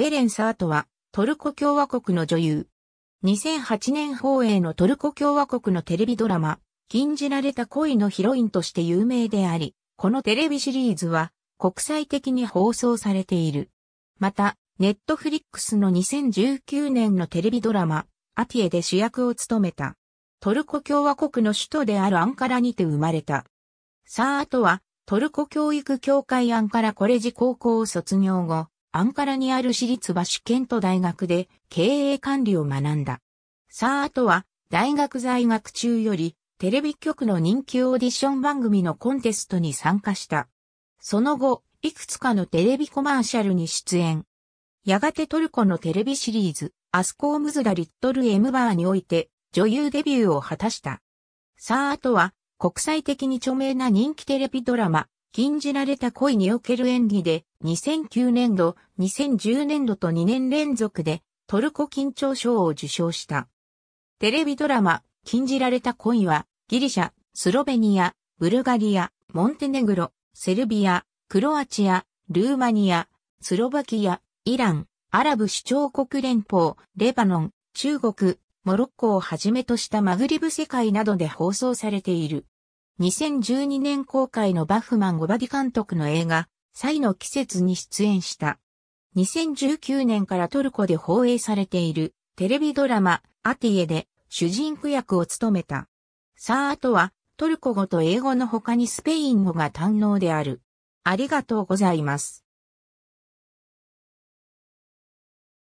ベレン・サートは、トルコ共和国の女優。2008年放映のトルコ共和国のテレビドラマ、禁じられた恋のヒロインとして有名であり、このテレビシリーズは、国際的に放送されている。また、ネットフリックスの2019年のテレビドラマ、アティエで主役を務めた。トルコ共和国の首都であるアンカラにて生まれた。サートは、トルコ教育協会アンカラコレジ高校を卒業後、アンカラにある私立バシケント大学で経営管理を学んだ。サーアトは大学在学中よりテレビ局の人気オーディション番組のコンテストに参加した。その後、いくつかのテレビコマーシャルに出演。やがてトルコのテレビシリーズ、アスコームズダ・リットル・エムバーにおいて女優デビューを果たした。サーアトは国際的に著名な人気テレビドラマ、禁じられた恋における演技で、2009年度、2010年度と2年連続で、トルコ緊張賞を受賞した。テレビドラマ、禁じられた恋は、ギリシャ、スロベニア、ブルガリア、モンテネグロ、セルビア、クロアチア、ルーマニア、スロバキア、イラン、アラブ首長国連邦、レバノン、中国、モロッコをはじめとしたマグリブ世界などで放送されている。2012年公開のバフマン・ゴバディ監督の映画、サイの季節に出演した。2019年からトルコで放映されているテレビドラマ、アティエで主人公役を務めた。さああとは、トルコ語と英語の他にスペイン語が堪能である。ありがとうございます。